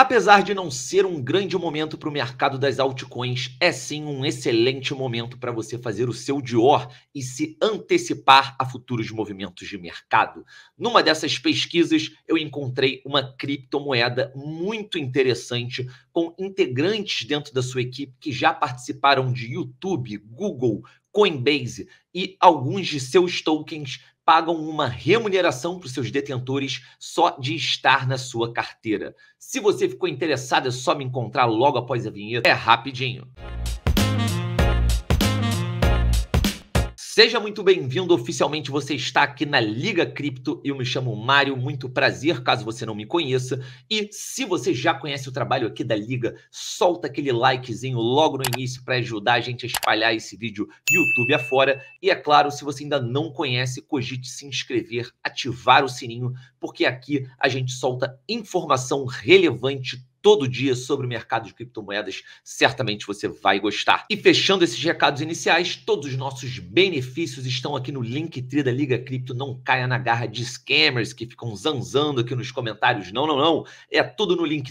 Apesar de não ser um grande momento para o mercado das altcoins, é sim um excelente momento para você fazer o seu Dior e se antecipar a futuros movimentos de mercado. Numa dessas pesquisas, eu encontrei uma criptomoeda muito interessante com integrantes dentro da sua equipe que já participaram de YouTube, Google, Coinbase e alguns de seus tokens pagam uma remuneração para os seus detentores só de estar na sua carteira. Se você ficou interessado, é só me encontrar logo após a vinheta. É rapidinho. Seja muito bem-vindo. Oficialmente você está aqui na Liga Cripto. Eu me chamo Mário, muito prazer, caso você não me conheça. E se você já conhece o trabalho aqui da Liga, solta aquele likezinho logo no início para ajudar a gente a espalhar esse vídeo YouTube afora. E é claro, se você ainda não conhece, cogite se inscrever, ativar o sininho, porque aqui a gente solta informação relevante todo dia sobre o mercado de criptomoedas. Certamente você vai gostar. E fechando esses recados iniciais, todos os nossos benefícios estão aqui no link da Liga Cripto. Não caia na garra de scammers que ficam zanzando aqui nos comentários. Não, não, não. É tudo no link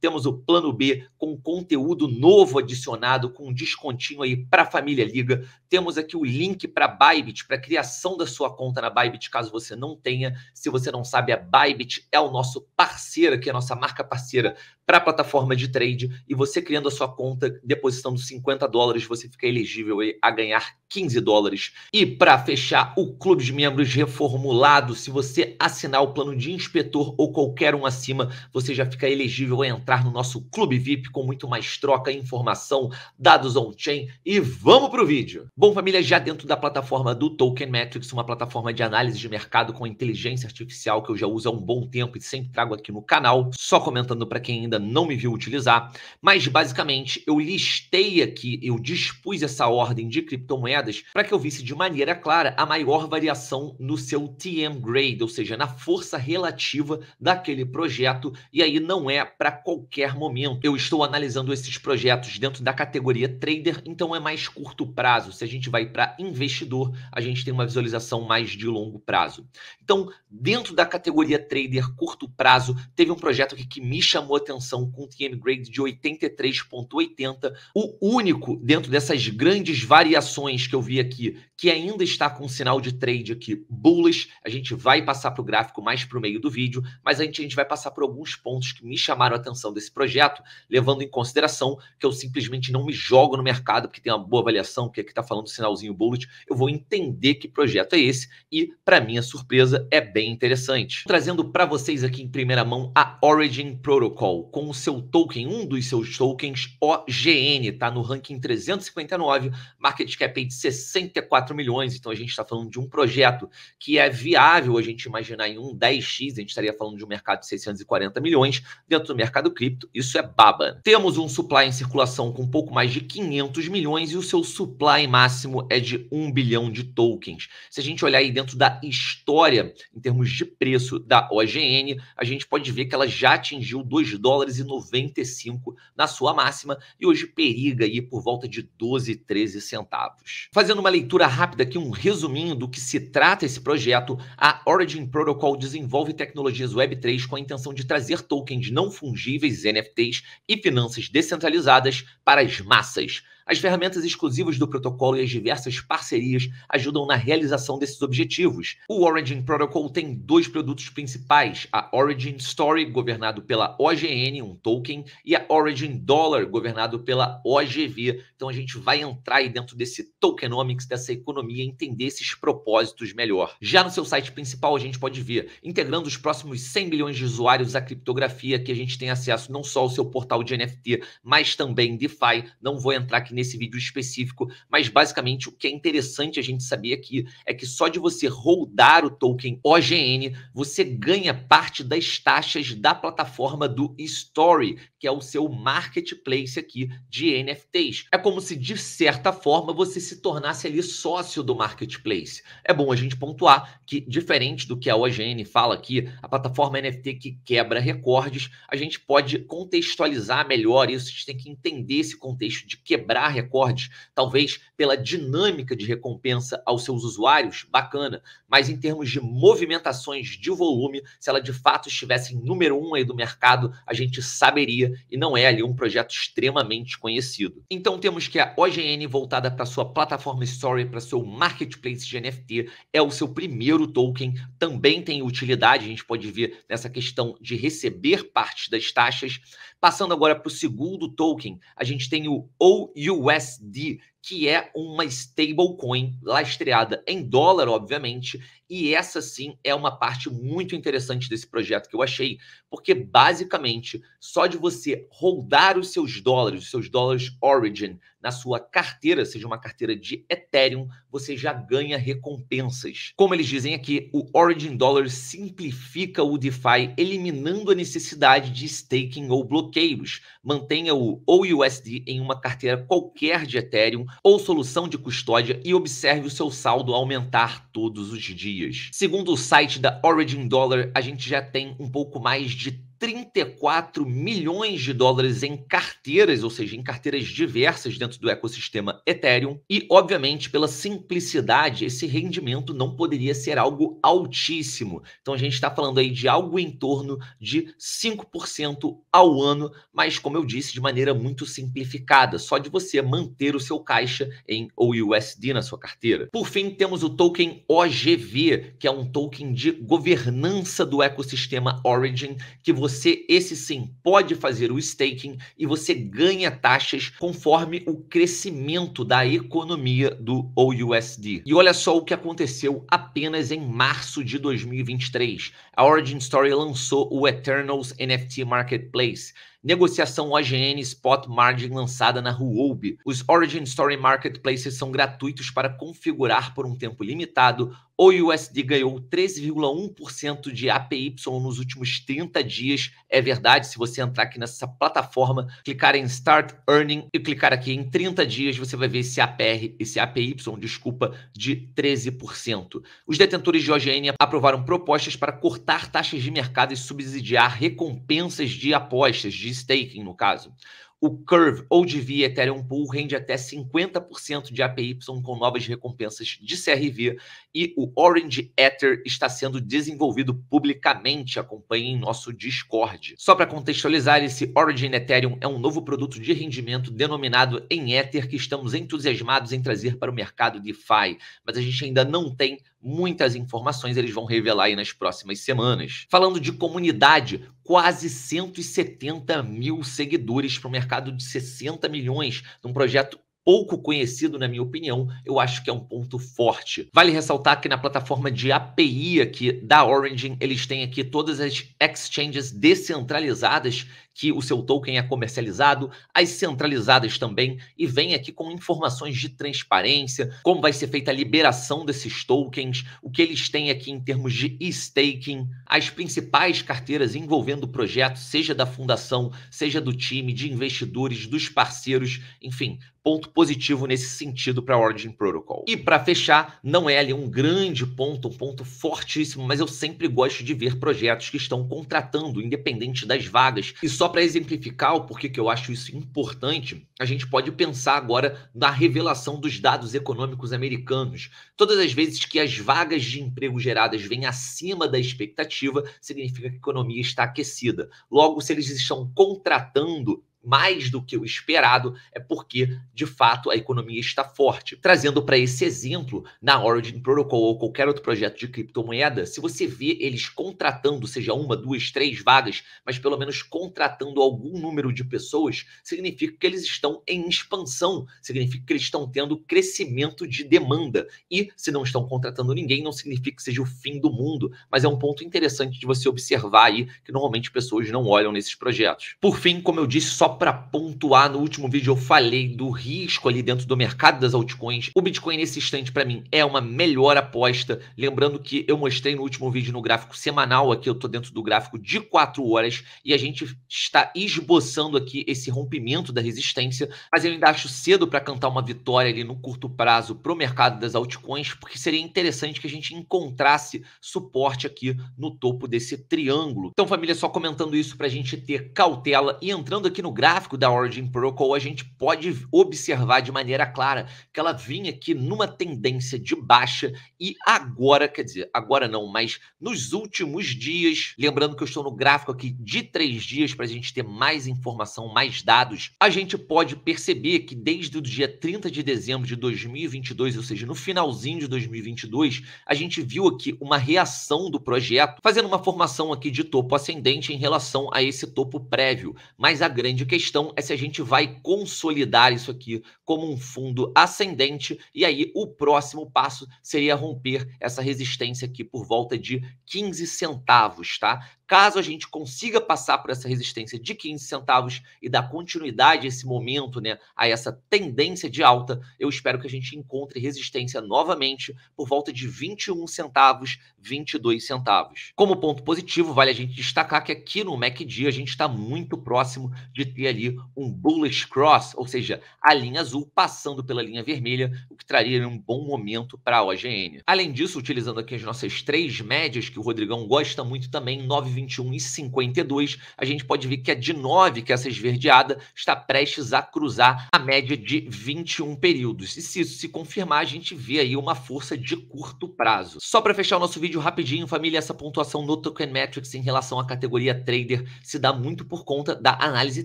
Temos o plano B com conteúdo novo adicionado com um descontinho aí para a família Liga. Temos aqui o link para Bybit, para criação da sua conta na Bybit, caso você não tenha. Se você não sabe, a Bybit é o nosso parceiro aqui, a nossa marca parceira para a plataforma de trade e você criando a sua conta, depositando 50 dólares, você fica elegível a ganhar 15 dólares. E para fechar, o clube de membros reformulado, se você assinar o plano de inspetor ou qualquer um acima, você já fica elegível a entrar no nosso clube VIP com muito mais troca, informação, dados on-chain e vamos pro vídeo. Bom, família, já dentro da plataforma do Token Metrics, uma plataforma de análise de mercado com inteligência artificial que eu já uso há um bom tempo e sempre trago aqui no canal, só comentando para quem ainda ainda não me viu utilizar, mas basicamente eu listei aqui, eu dispus essa ordem de criptomoedas para que eu visse de maneira clara a maior variação no seu TM grade, ou seja, na força relativa daquele projeto, e aí não é para qualquer momento. Eu estou analisando esses projetos dentro da categoria trader, então é mais curto prazo. Se a gente vai para investidor, a gente tem uma visualização mais de longo prazo. Então, dentro da categoria trader curto prazo, teve um projeto aqui que me chamou atenção com com TM grade de 83,80, o único dentro dessas grandes variações que eu vi aqui, que ainda está com sinal de trade aqui bullish. A gente vai passar para o gráfico mais para o meio do vídeo, mas a gente, a gente vai passar por alguns pontos que me chamaram a atenção desse projeto, levando em consideração que eu simplesmente não me jogo no mercado porque tem uma boa avaliação, porque aqui está falando sinalzinho bullish. Eu vou entender que projeto é esse e, para minha surpresa, é bem interessante. Trazendo para vocês aqui em primeira mão a Origin Protocol com o seu token, um dos seus tokens, OGN, tá no ranking 359, market cap de 64 milhões. Então a gente está falando de um projeto que é viável a gente imaginar em um 10x, a gente estaria falando de um mercado de 640 milhões dentro do mercado cripto. Isso é baba. Temos um supply em circulação com um pouco mais de 500 milhões e o seu supply máximo é de 1 bilhão de tokens. Se a gente olhar aí dentro da história, em termos de preço da OGN, a gente pode ver que ela já atingiu 2 dólares dólares e 95 na sua máxima e hoje periga aí por volta de 12, 13 centavos. Fazendo uma leitura rápida aqui, um resuminho do que se trata esse projeto, a Origin Protocol desenvolve tecnologias Web3 com a intenção de trazer tokens não fungíveis, NFTs e finanças descentralizadas para as massas. As ferramentas exclusivas do protocolo e as diversas parcerias ajudam na realização desses objetivos. O Origin Protocol tem dois produtos principais: a Origin Story, governado pela OGN, um token, e a Origin Dollar, governado pela OGV. Então a gente vai entrar aí dentro desse tokenomics, dessa economia, entender esses propósitos melhor. Já no seu site principal, a gente pode ver, integrando os próximos 100 milhões de usuários à criptografia, que a gente tem acesso não só ao seu portal de NFT, mas também DeFi. Não vou entrar aqui nesse vídeo específico, mas basicamente o que é interessante a gente saber aqui é que só de você holdar o token OGN, você ganha parte das taxas da plataforma do Story, que é o seu marketplace aqui de NFTs. É como se, de certa forma, você se tornasse ali sócio do marketplace. É bom a gente pontuar que, diferente do que a OGN fala aqui, a plataforma NFT que quebra recordes, a gente pode contextualizar melhor isso, a gente tem que entender esse contexto de quebrar marcar recordes, talvez pela dinâmica de recompensa aos seus usuários, bacana, mas em termos de movimentações de volume, se ela de fato estivesse em número um aí do mercado, a gente saberia e não é ali um projeto extremamente conhecido. Então temos que a OGN voltada para sua plataforma Story, para seu marketplace de NFT, é o seu primeiro token, também tem utilidade, a gente pode ver nessa questão de receber parte das taxas Passando agora para o segundo token, a gente tem o OUSD, que é uma stablecoin lastreada em dólar, obviamente, e essa sim é uma parte muito interessante desse projeto que eu achei, porque basicamente só de você rodar os seus dólares, os seus dólares Origin na sua carteira, seja uma carteira de Ethereum, você já ganha recompensas. Como eles dizem aqui, o Origin Dollar simplifica o DeFi, eliminando a necessidade de staking ou bloqueios. Mantenha o USD em uma carteira qualquer de Ethereum ou solução de custódia e observe o seu saldo aumentar todos os dias. Segundo o site da Origin Dollar, a gente já tem um pouco mais de 34 milhões de dólares em carteiras, ou seja, em carteiras diversas dentro do ecossistema Ethereum. E, obviamente, pela simplicidade, esse rendimento não poderia ser algo altíssimo. Então, a gente está falando aí de algo em torno de 5% ao ano, mas, como eu disse, de maneira muito simplificada, só de você manter o seu caixa em USD na sua carteira. Por fim, temos o token OGV, que é um token de governança do ecossistema Origin, que você você, esse sim, pode fazer o staking e você ganha taxas conforme o crescimento da economia do OUSD. E olha só o que aconteceu apenas em março de 2023. A Origin Story lançou o Eternals NFT Marketplace Negociação OGN Spot Margin lançada na Huobi. Os Origin Story Marketplaces são gratuitos para configurar por um tempo limitado. O USD ganhou 13,1% de APY nos últimos 30 dias. É verdade, se você entrar aqui nessa plataforma, clicar em Start Earning e clicar aqui em 30 dias, você vai ver esse APR, esse APY, desculpa, de 13%. Os detentores de OGN aprovaram propostas para cortar taxas de mercado e subsidiar recompensas de apostas de de staking, no caso. O Curve ou DV Ethereum Pool rende até 50% de APY com novas recompensas de CRV e o Orange Ether está sendo desenvolvido publicamente. Acompanhe em nosso Discord. Só para contextualizar, esse Origin Ethereum é um novo produto de rendimento denominado em Ether que estamos entusiasmados em trazer para o mercado DeFi, mas a gente ainda não tem Muitas informações eles vão revelar aí nas próximas semanas. Falando de comunidade, quase 170 mil seguidores para o mercado de 60 milhões, num projeto pouco conhecido, na minha opinião, eu acho que é um ponto forte. Vale ressaltar que na plataforma de API aqui da Origin, eles têm aqui todas as exchanges descentralizadas que o seu token é comercializado, as centralizadas também, e vem aqui com informações de transparência, como vai ser feita a liberação desses tokens, o que eles têm aqui em termos de staking, as principais carteiras envolvendo o projeto, seja da fundação, seja do time, de investidores, dos parceiros, enfim, ponto positivo nesse sentido para Origin Protocol. E para fechar, não é ali um grande ponto, um ponto fortíssimo, mas eu sempre gosto de ver projetos que estão contratando, independente das vagas. E só para exemplificar o porquê que eu acho isso importante, a gente pode pensar agora na revelação dos dados econômicos americanos. Todas as vezes que as vagas de emprego geradas vêm acima da expectativa, significa que a economia está aquecida. Logo, se eles estão contratando mais do que o esperado, é porque, de fato, a economia está forte. Trazendo para esse exemplo, na Origin Protocol ou qualquer outro projeto de criptomoeda, se você vê eles contratando, seja uma, duas, três vagas, mas pelo menos contratando algum número de pessoas, significa que eles estão em expansão, significa que eles estão tendo crescimento de demanda. E se não estão contratando ninguém, não significa que seja o fim do mundo, mas é um ponto interessante de você observar aí, que normalmente pessoas não olham nesses projetos. Por fim, como eu disse, só para pontuar, no último vídeo eu falei do risco ali dentro do mercado das altcoins. O Bitcoin nesse instante para mim é uma melhor aposta. Lembrando que eu mostrei no último vídeo no gráfico semanal, aqui eu tô dentro do gráfico de 4 horas e a gente está esboçando aqui esse rompimento da resistência, mas eu ainda acho cedo para cantar uma vitória ali no curto prazo pro mercado das altcoins, porque seria interessante que a gente encontrasse suporte aqui no topo desse triângulo. Então, família, só comentando isso para a gente ter cautela e entrando aqui no gráfico gráfico da Origin Protocol, a gente pode observar de maneira clara que ela vinha aqui numa tendência de baixa e agora, quer dizer, agora não, mas nos últimos dias, lembrando que eu estou no gráfico aqui de três dias para a gente ter mais informação, mais dados, a gente pode perceber que desde o dia 30 de dezembro de 2022, ou seja, no finalzinho de 2022, a gente viu aqui uma reação do projeto fazendo uma formação aqui de topo ascendente em relação a esse topo prévio, mas a grande questão é se a gente vai consolidar isso aqui como um fundo ascendente e aí o próximo passo seria romper essa resistência aqui por volta de 15 centavos, tá? Caso a gente consiga passar por essa resistência de 15 centavos e dar continuidade a esse momento, né, a essa tendência de alta, eu espero que a gente encontre resistência novamente por volta de 21 centavos, 22 centavos. Como ponto positivo, vale a gente destacar que aqui no MACD a gente está muito próximo de ter ali um bullish cross, ou seja, a linha azul passando pela linha vermelha, o que traria um bom momento para a OGN. Além disso, utilizando aqui as nossas três médias que o Rodrigão gosta muito também, 9 e 52, a gente pode ver que a de 9, que é essa esverdeada, está prestes a cruzar a média de 21 períodos. E se isso se confirmar, a gente vê aí uma força de curto prazo. Só para fechar o nosso vídeo rapidinho, família, essa pontuação no Token Metrics em relação à categoria trader se dá muito por conta da análise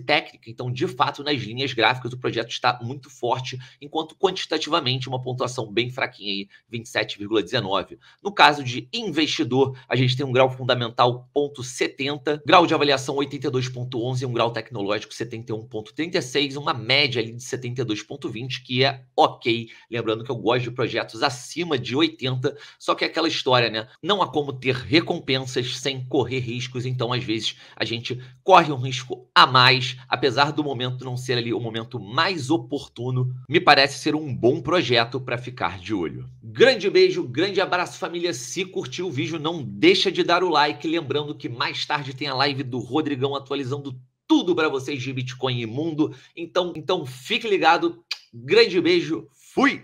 técnica. Então, de fato, nas linhas gráficas, o projeto está muito forte, enquanto quantitativamente uma pontuação bem fraquinha aí, 27,19. No caso de investidor, a gente tem um grau fundamental ponto 70, grau de avaliação 82.11, um grau tecnológico 71.36, uma média ali de 72.20, que é ok. Lembrando que eu gosto de projetos acima de 80, só que é aquela história, né? Não há como ter recompensas sem correr riscos, então às vezes a gente corre um risco a mais, apesar do momento não ser ali o momento mais oportuno, me parece ser um bom projeto para ficar de olho. Grande beijo, grande abraço família, se curtiu o vídeo não deixa de dar o like, lembrando que mais tarde tem a live do Rodrigão atualizando tudo para vocês de Bitcoin e mundo. Então, então fique ligado. Grande beijo. Fui.